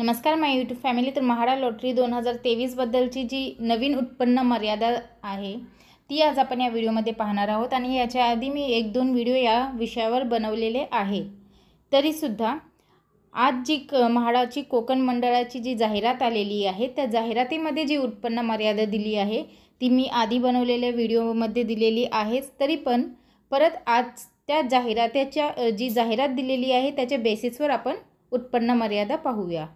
नमस्कार माय YouTube family तर MHADA lottery दोन हजार तेवीसबद्दलची जी नवीन उत्पन्न मर्यादा आहे ती आज आपण या व्हिडिओमध्ये पाहणार आहोत आणि याच्या आधी मी एक दोन व्हिडिओ या विषयावर बनवलेले आहे तरीसुद्धा आज जी क म्हाडाची कोकण मंडळाची जी जाहिरात आलेली आहे त्या जाहिरातीमध्ये जी उत्पन्न मर्यादा दिली आहे ती मी आधी बनवलेल्या व्हिडिओमध्ये दिलेली आहेच तरी पण परत आज त्या जाहिरातीच्या जी जाहिरात दिलेली आहे त्याच्या बेसिसवर आपण उत्पन्न मर्यादा पाहूया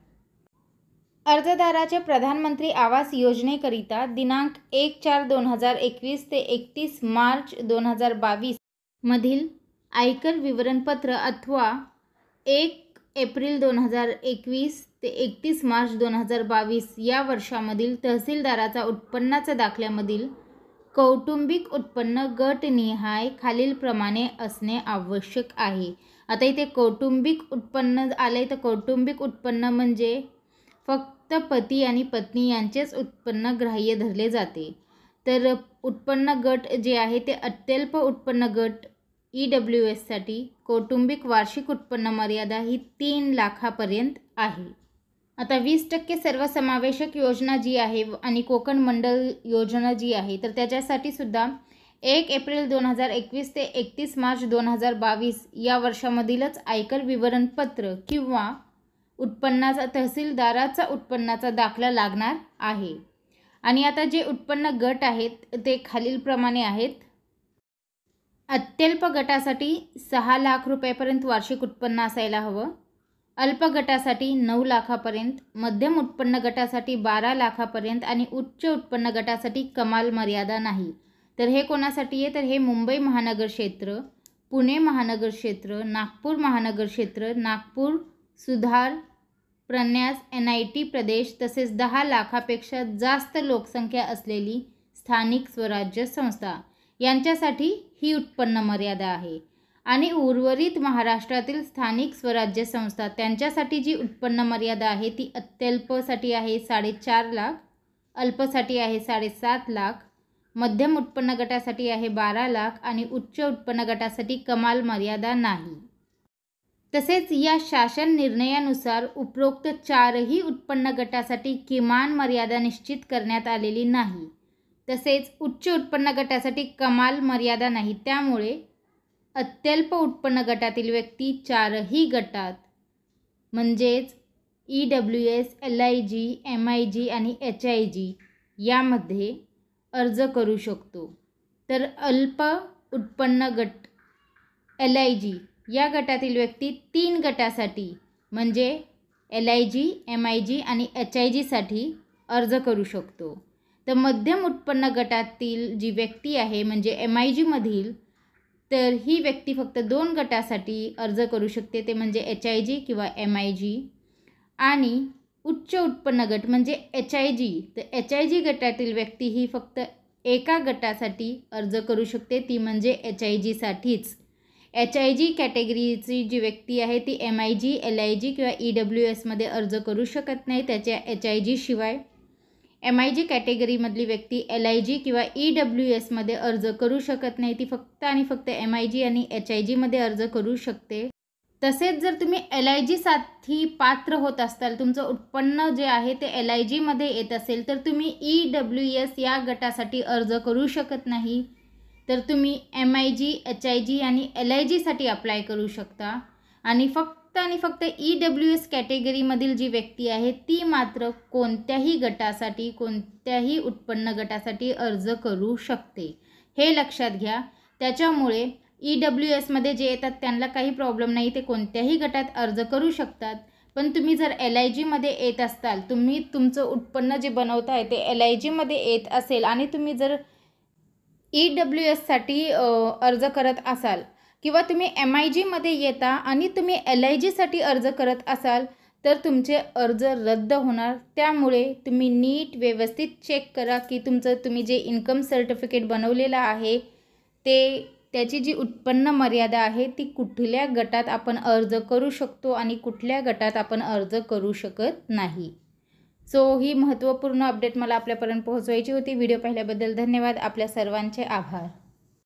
अर्जदाराचे प्रधानमंत्री आवास योजनेकरिता दिनांक एक चार दोन हजार एकवीस ते एकतीस मार्च दोन हजार बावीस मधील आयकर विवरणपत्र अथवा एक एप्रिल दोन हजार एकवीस ते एकतीस मार्च दोन हजार बावीस या वर्षामधील तहसीलदाराचा उत्पन्नाच्या दाखल्यामधील कौटुंबिक उत्पन्न गटनिहाय खालीलप्रमाणे असणे आवश्यक आहे आता इथे कौटुंबिक उत्पन्न आले तर कौटुंबिक उत्पन्न म्हणजे फक्त फक्त पती आणि पत्नी यांचेच उत्पन्न ग्राह्य धरले जाते तर उत्पन्न गट जे आहे ते अत्यल्प उत्पन्न गट ई e डब्ल्यू एससाठी कौटुंबिक वार्षिक उत्पन्न मर्यादा ही तीन लाखापर्यंत आहे आता वीस टक्के सर्वसमावेशक योजना जी आहे आणि कोकण मंडल योजना जी आहे तर त्याच्यासाठी सुद्धा एक एप्रिल दोन हजार एकवीस ते एकतीस मार्च दोन हजार बावीस या वर्षामधीलच आयकर विवरणपत्र किंवा उत्पन्नाचा तहसीलदाराचा उत्पन्नाचा दाखला लागणार आहे आणि आता जे उत्पन्न गट आहेत ते खालीलप्रमाणे आहेत अत्यल्प गटासाठी सहा लाख रुपयापर्यंत वार्षिक उत्पन्न असायला हवं अल्प गटासाठी नऊ लाखापर्यंत मध्यम उत्पन्न गटासाठी बारा लाखापर्यंत आणि उच्च उत्पन्न गटासाठी कमाल मर्यादा नाही तर हे कोणासाठी आहे तर हे मुंबई महानगर क्षेत्र पुणे महानगर क्षेत्र नागपूर महानगर क्षेत्र नागपूर सुधार प्रन्यास एन आय टी प्रदेश तसेच दहा लाखापेक्षा जास्त लोकसंख्या असलेली स्थानिक स्वराज्य संस्था यांच्यासाठी ही उत्पन्न मर्यादा आहे आणि उर्वरित महाराष्ट्रातील स्थानिक स्वराज्य संस्था त्यांच्यासाठी जी उत्पन्न मर्यादा आहे ती अत्यल्पसाठी आहे साडेचार लाख अल्पसाठी आहे साडेसात लाख मध्यम उत्पन्न गटासाठी आहे बारा लाख आणि उच्च उत्पन्न गटासाठी कमाल मर्यादा नाही तसेच या शासन निर्णयानुसार उपरोक्त चारही उत्पन्न गटासाठी किमान मर्यादा निश्चित करण्यात आलेली नाही तसेच उच्च उत्पन्न गटासाठी कमाल मर्यादा नाही त्यामुळे अत्यल्प उत्पन्न गटातील व्यक्ती चारही गटात म्हणजेच E W S L I G M I G आणि एच आय जी यामध्ये अर्ज करू शकतो तर अल्प उत्पन्न गट एल आय जी या गटातील व्यक्ती तीन गटासाठी म्हणजे L I G M I G आणि एच आय जीसाठी अर्ज करू शकतो तर मध्यम उत्पन्न गटातील जी व्यक्ती आहे म्हणजे एम आय जीमधील तर ही व्यक्ती फक्त दोन गटासाठी अर्ज करू शकते ते म्हणजे एच आय जी किंवा एम आय जी आणि उच्च उत्पन्न गट म्हणजे एच आय जी तर एच आय जी गटातील व्यक्ती ही फक्त एका गटासाठी अर्ज करू शकते ती म्हणजे एच आय जीसाठीच एच आय जी कॅटेगरीची जी व्यक्ती आहे ती M I G L I G किंवा ई डब्ल्यू एसमध्ये अर्ज करू शकत नाही त्याच्या एच आय जी शिवाय एम आय जी कॅटेगरीमधली व्यक्ती एल आय जी किंवा ई डब्ल्यू एसमध्ये अर्ज करू शकत नाही ती फक्त आणि फक्त एम आय जी आणि एच आय जीमध्ये अर्ज करू शकते तसेच जर तुम्ही एल आय जीसाठी पात्र होत असाल तुमचं उत्पन्न जे आहे ते एल आय जीमध्ये येत असेल तर तुम्ही ई डब्ल्यू एस या गटासाठी अर्ज करू शकत नाही तर तुम्ही M I G H I G आणि एल आय जीसाठी अप्लाय करू शकता आणि फक्त आणि फक्त ई डब्ल्यू एस कॅटेगरीमधील जी व्यक्ती आहे ती मात्र कोणत्याही गटासाठी कोणत्याही उत्पन्न गटासाठी अर्ज करू शकते हे लक्षात घ्या त्याच्यामुळे ई e डब्ल्यू एसमध्ये जे येतात त्यांना काही प्रॉब्लेम नाही ते कोणत्याही गटात अर्ज करू शकतात पण तुम्ही जर एल आय जीमध्ये येत असाल तुम्ही तुमचं उत्पन्न जे बनवताय आहे ते एल आय जीमध्ये येत असेल आणि तुम्ही जर ई e डब्ल्यू एससाठी अर्ज करत असाल किंवा तुम्ही एम आय जीमध्ये येता आणि तुम्ही एल आय जीसाठी अर्ज करत असाल तर तुमचे अर्ज रद्द होणार त्यामुळे तुम्ही नीट व्यवस्थित चेक करा की तुमचं तुम्ही जे इन्कम सर्टिफिकेट बनवलेलं आहे ते त्याची जी उत्पन्न मर्यादा आहे ती कुठल्या गटात आपण अर्ज करू शकतो आणि कुठल्या गटात आपण अर्ज करू शकत नाही सो ही महत्त्वपूर्ण अपडेट मला आपल्यापर्यंत पोहोचवायची होती व्हिडिओ पाहिल्याबद्दल धन्यवाद आपल्या सर्वांचे आभार